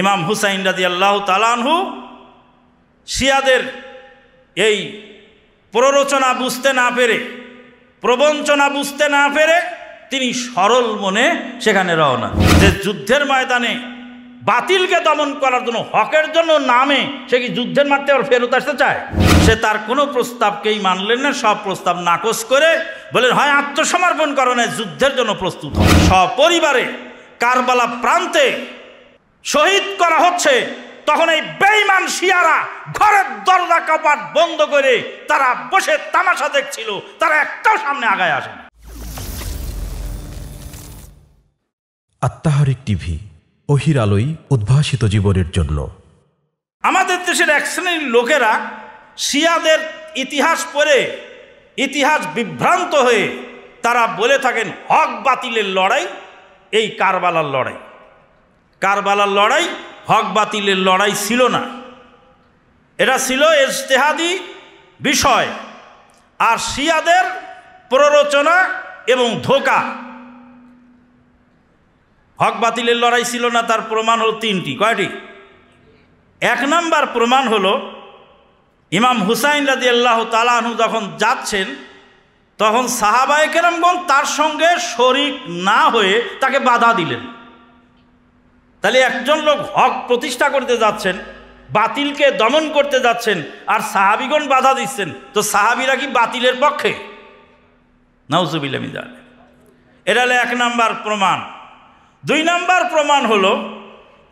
ইমাম হুসাইন রাজি আল্লাহ তালানহু শিয়াদের এই প্ররোচনা বুঝতে না পেরে প্রবঞ্চনা বুঝতে না পেরে তিনি সরল মনে সেখানে রওনা যে যুদ্ধের ময়দানে বাতিলকে দমন করার জন্য হকের জন্য নামে সে কি যুদ্ধের মারতে আবার ফেরত আসতে চায় সে তার কোনো প্রস্তাবকেই মানলেন না সব প্রস্তাব নাকচ করে বলেন হয় আত্মসমর্পণ করণে যুদ্ধের জন্য প্রস্তুত সপরিবারে কারবালা প্রান্তে শহীদ করা হচ্ছে তখন এই বেইমান শিয়ারা ঘরের দরজা কপাট বন্ধ করে তারা বসে তামাশা দেখছিল তারা একটাও সামনে আগায় আসে আত্মাহারিক টিভি অহির আলোই উদ্ভাসিত জীবনের জন্য আমাদের দেশের এক শ্রেণীর লোকেরা শিয়াদের ইতিহাস পড়ে ইতিহাস বিভ্রান্ত হয়ে তারা বলে থাকেন হক বাতিলের লড়াই এই কারবালার লড়াই কারবালার লড়াই হক বাতিলের লড়াই ছিল না এটা ছিল ইজতেহাদি বিষয় আর শিয়াদের প্ররোচনা এবং ধোকা হক বাতিলের লড়াই ছিল না তার প্রমাণ হল তিনটি কয়টি এক নম্বর প্রমাণ হল ইমাম হুসাইন রাজি আল্লাহ তালাহু যখন যাচ্ছেন তখন সাহাবায় কেরামগঞ্জ তার সঙ্গে শরিক না হয়ে তাকে বাধা দিলেন তাহলে একজন লোক হক প্রতিষ্ঠা করতে যাচ্ছেন বাতিলকে দমন করতে যাচ্ছেন আর সাহাবিগণ বাধা দিচ্ছেন তো সাহাবিরা কি বাতিলের পক্ষে নওজুবিল্লামি জানে এটা হলো এক নাম্বার প্রমাণ দুই নাম্বার প্রমাণ হলো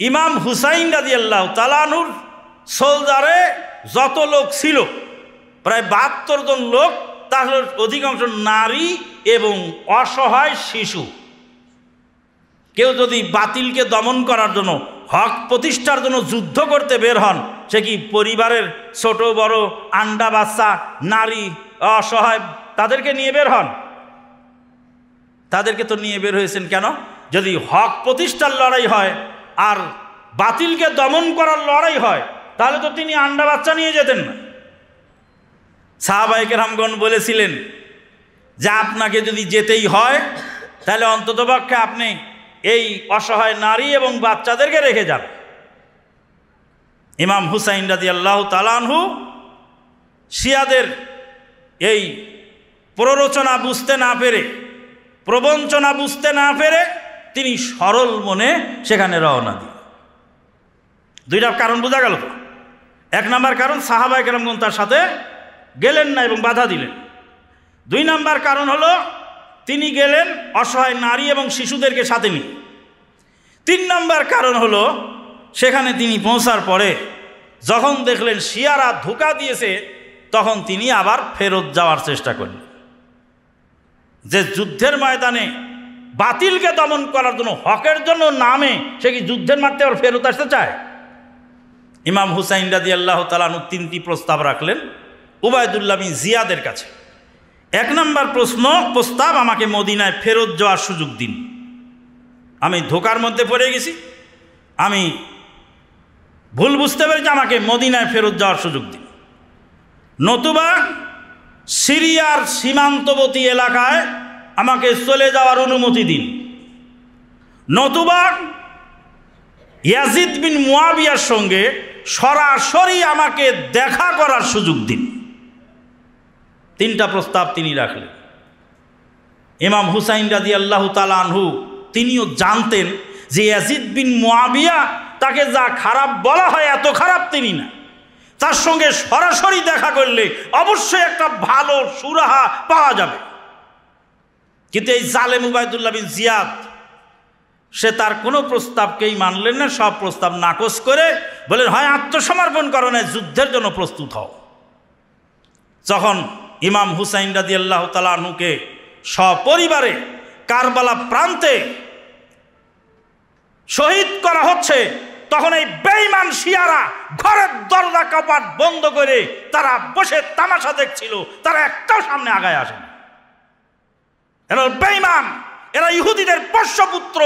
ইমাম হুসাইন রাজি আল্লাহ তালানুর সোলজারে যত লোক ছিল প্রায় বাহাত্তর জন লোক তাহলে অধিকাংশ নারী এবং অসহায় শিশু কেউ যদি বাতিলকে দমন করার জন্য হক প্রতিষ্ঠার জন্য যুদ্ধ করতে বের হন সে কি পরিবারের ছোট বড় আন্ডা বাচ্চা নারী অসহায় তাদেরকে নিয়ে বের হন তাদেরকে তো নিয়ে বের হয়েছেন কেন যদি হক প্রতিষ্ঠার লড়াই হয় আর বাতিলকে দমন করার লড়াই হয় তাহলে তো তিনি আন্ডা বাচ্চা নিয়ে যেতেন না সাহাবাহিকের রামগণ বলেছিলেন যে আপনাকে যদি যেতেই হয় তাহলে অন্ততপক্ষে আপনি এই অসহায় নারী এবং বাচ্চাদেরকে রেখে যান ইমাম হুসাইন রাজি আল্লাহ তালানহু শিয়াদের এই প্ররোচনা বুঝতে না পেরে প্রবঞ্চনা বুঝতে না পেরে তিনি সরল মনে সেখানে রওনা দিন দুইটা কারণ বোঝা গেল তো এক নাম্বার কারণ সাহাবাই কেরমগুন তার সাথে গেলেন না এবং বাধা দিলেন দুই নাম্বার কারণ হলো তিনি গেলেন অসহায় নারী এবং শিশুদেরকে সাথে নিয়ে তিন নম্বর কারণ হলো সেখানে তিনি পৌঁছার পরে যখন দেখলেন শিয়ারা ধোকা দিয়েছে তখন তিনি আবার ফেরত যাওয়ার চেষ্টা করলেন যে যুদ্ধের ময়দানে বাতিলকে দমন করার জন্য হকের জন্য নামে সে কি যুদ্ধের মারতে আবার ফেরত আসতে চায় ইমাম হুসাইন রাজি আল্লাহ তালানু তিনটি প্রস্তাব রাখলেন উবায়দুল্লাহ জিয়াদের কাছে এক নম্বর প্রশ্ন প্রস্তাব আমাকে মদিনায় ফেরত যাওয়ার সুযোগ দিন আমি ধোকার মধ্যে পড়ে গেছি আমি ভুল বুঝতে পেরেছি আমাকে মদিনায় ফেরত যাওয়ার সুযোগ দিন নতুবা সিরিয়ার সীমান্তবর্তী এলাকায় আমাকে চলে যাওয়ার অনুমতি দিন নতুবা ইয়াজিদ বিন মুয়াবিয়ার সঙ্গে সরাসরি আমাকে দেখা করার সুযোগ দিন তিনটা প্রস্তাব তিনি রাখলেন ইমাম হুসাইন রাজি আল্লাহ তালানহু তিনিও জানতেন যে অ্যাজিদ বিন মোয়াবিয়া তাকে যা খারাপ বলা হয় এত খারাপ তিনি না তার সঙ্গে সরাসরি দেখা করলে অবশ্যই একটা ভালো সুরাহা পাওয়া যাবে কিন্তু এই জালেম উবায়দুল্লাহ বিন জিয়াদ সে তার কোনো প্রস্তাবকেই মানলেন না সব প্রস্তাব নাকচ করে বলেন হয় আত্মসমর্পণ না যুদ্ধের জন্য প্রস্তুত হও যখন ইমাম হুসাইন রাজি আল্লাহ তালুকে সপরিবারে কারবালা প্রান্তে শহীদ করা হচ্ছে তখন এই বেইমান শিয়ারা ঘরের দরজা কপাট বন্ধ করে তারা বসে তামাশা দেখছিল তারা একটাও সামনে আগায় আসে এরা বেইমান এরা ইহুদিদের পোষ্যপুত্র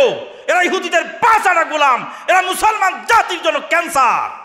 এরা ইহুদিদের পাঁচ গোলাম এরা মুসলমান জাতির জন্য ক্যান্সার